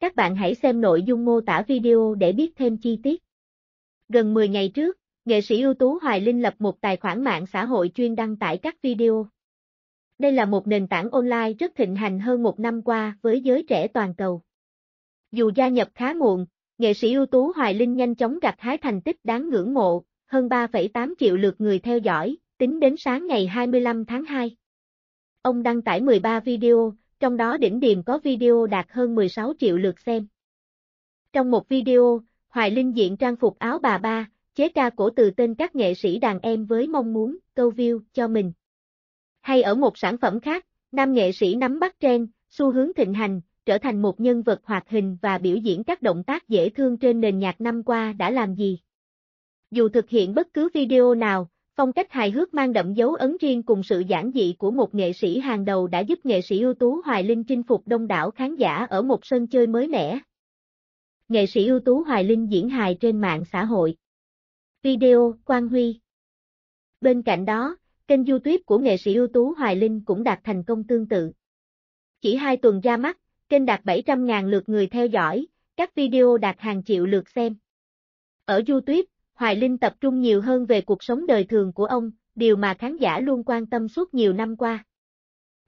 Các bạn hãy xem nội dung mô tả video để biết thêm chi tiết. Gần 10 ngày trước, nghệ sĩ ưu tú Hoài Linh lập một tài khoản mạng xã hội chuyên đăng tải các video. Đây là một nền tảng online rất thịnh hành hơn một năm qua với giới trẻ toàn cầu. Dù gia nhập khá muộn, nghệ sĩ ưu tú Hoài Linh nhanh chóng gặt hái thành tích đáng ngưỡng mộ, hơn 3,8 triệu lượt người theo dõi, tính đến sáng ngày 25 tháng 2. Ông đăng tải 13 video, trong đó đỉnh điểm có video đạt hơn 16 triệu lượt xem. Trong một video, Hoài Linh diện trang phục áo bà ba, chế ca cổ từ tên các nghệ sĩ đàn em với mong muốn câu view cho mình. Hay ở một sản phẩm khác, nam nghệ sĩ nắm bắt trend, xu hướng thịnh hành, trở thành một nhân vật hoạt hình và biểu diễn các động tác dễ thương trên nền nhạc năm qua đã làm gì. Dù thực hiện bất cứ video nào, Phong cách hài hước mang đậm dấu ấn riêng cùng sự giản dị của một nghệ sĩ hàng đầu đã giúp nghệ sĩ ưu tú Hoài Linh chinh phục đông đảo khán giả ở một sân chơi mới mẻ. Nghệ sĩ ưu tú Hoài Linh diễn hài trên mạng xã hội. Video Quang Huy Bên cạnh đó, kênh YouTube của nghệ sĩ ưu tú Hoài Linh cũng đạt thành công tương tự. Chỉ hai tuần ra mắt, kênh đạt 700.000 lượt người theo dõi, các video đạt hàng triệu lượt xem. Ở YouTube, Hoài Linh tập trung nhiều hơn về cuộc sống đời thường của ông, điều mà khán giả luôn quan tâm suốt nhiều năm qua.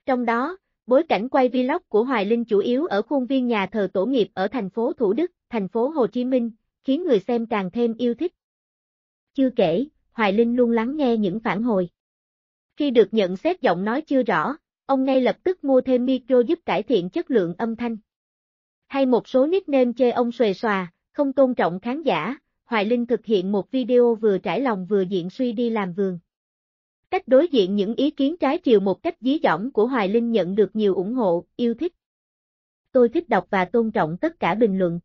Trong đó, bối cảnh quay vlog của Hoài Linh chủ yếu ở khuôn viên nhà thờ tổ nghiệp ở thành phố Thủ Đức, thành phố Hồ Chí Minh, khiến người xem càng thêm yêu thích. Chưa kể, Hoài Linh luôn lắng nghe những phản hồi. Khi được nhận xét giọng nói chưa rõ, ông ngay lập tức mua thêm micro giúp cải thiện chất lượng âm thanh. Hay một số nickname chê ông xuề xòa, không tôn trọng khán giả, Hoài Linh thực hiện một video vừa trải lòng vừa diện suy đi làm vườn. Cách đối diện những ý kiến trái chiều một cách dí dỏm của Hoài Linh nhận được nhiều ủng hộ, yêu thích. Tôi thích đọc và tôn trọng tất cả bình luận.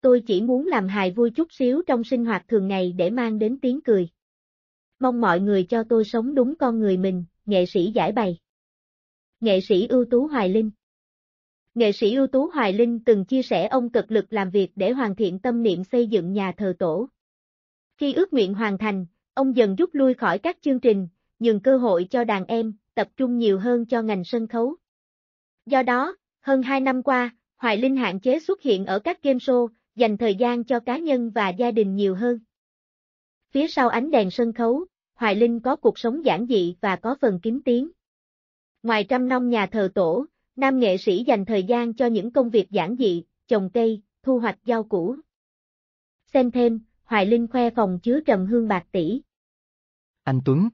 Tôi chỉ muốn làm hài vui chút xíu trong sinh hoạt thường ngày để mang đến tiếng cười. Mong mọi người cho tôi sống đúng con người mình, nghệ sĩ giải bày. Nghệ sĩ ưu tú Hoài Linh Nghệ sĩ ưu tú Hoài Linh từng chia sẻ ông cực lực làm việc để hoàn thiện tâm niệm xây dựng nhà thờ tổ. Khi ước nguyện hoàn thành, ông dần rút lui khỏi các chương trình, nhường cơ hội cho đàn em, tập trung nhiều hơn cho ngành sân khấu. Do đó, hơn 2 năm qua, Hoài Linh hạn chế xuất hiện ở các game show, dành thời gian cho cá nhân và gia đình nhiều hơn. Phía sau ánh đèn sân khấu, Hoài Linh có cuộc sống giản dị và có phần kín tiếng. Ngoài trăm nông nhà thờ tổ, Nam nghệ sĩ dành thời gian cho những công việc giản dị, trồng cây, thu hoạch rau củ. Xem thêm, Hoài Linh khoe phòng chứa trầm hương bạc tỷ. Anh Tuấn,